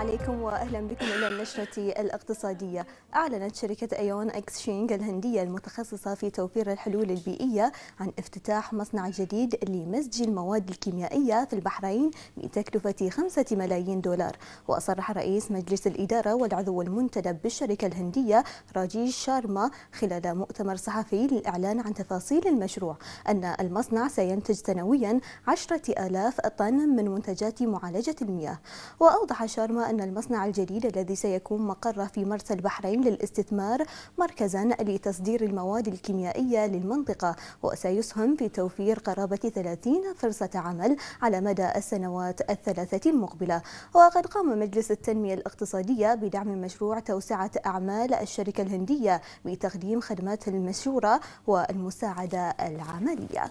عليكم واهلا بكم الى النشره الاقتصاديه. اعلنت شركه ايون اكسشينج الهنديه المتخصصه في توفير الحلول البيئيه عن افتتاح مصنع جديد لمزج المواد الكيميائيه في البحرين بتكلفه 5 ملايين دولار، وصرح رئيس مجلس الاداره والعضو المنتدب بالشركه الهنديه راجيش شارما خلال مؤتمر صحفي للاعلان عن تفاصيل المشروع ان المصنع سينتج سنويا 10000 طن من منتجات معالجه المياه، واوضح شارما أن المصنع الجديد الذي سيكون مقره في مرسى البحرين للاستثمار مركزا لتصدير المواد الكيميائية للمنطقة وسيسهم في توفير قرابة 30 فرصة عمل على مدى السنوات الثلاثة المقبلة وقد قام مجلس التنمية الاقتصادية بدعم مشروع توسعة أعمال الشركة الهندية بتقديم خدمات المشورة والمساعدة العملية